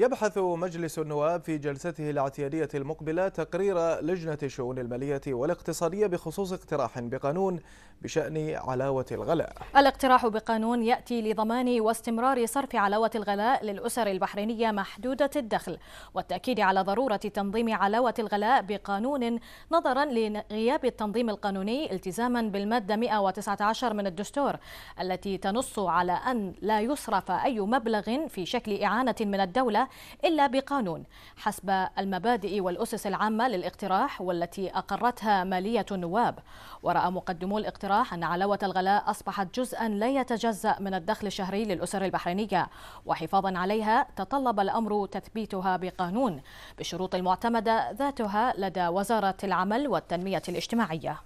يبحث مجلس النواب في جلسته الاعتيادية المقبلة تقرير لجنة الشؤون المالية والاقتصادية بخصوص اقتراح بقانون بشأن علاوة الغلاء الاقتراح بقانون يأتي لضمان واستمرار صرف علاوة الغلاء للأسر البحرينية محدودة الدخل والتأكيد على ضرورة تنظيم علاوة الغلاء بقانون نظرا لغياب التنظيم القانوني التزاما بالمادة 119 من الدستور التي تنص على أن لا يصرف أي مبلغ في شكل إعانة من الدولة إلا بقانون حسب المبادئ والأسس العامة للاقتراح والتي أقرتها مالية النواب ورأى مقدمو الاقتراح أن علاوة الغلاء أصبحت جزءا لا يتجزأ من الدخل الشهري للأسر البحرينية وحفاظا عليها تطلب الأمر تثبيتها بقانون بالشروط المعتمدة ذاتها لدى وزارة العمل والتنمية الاجتماعية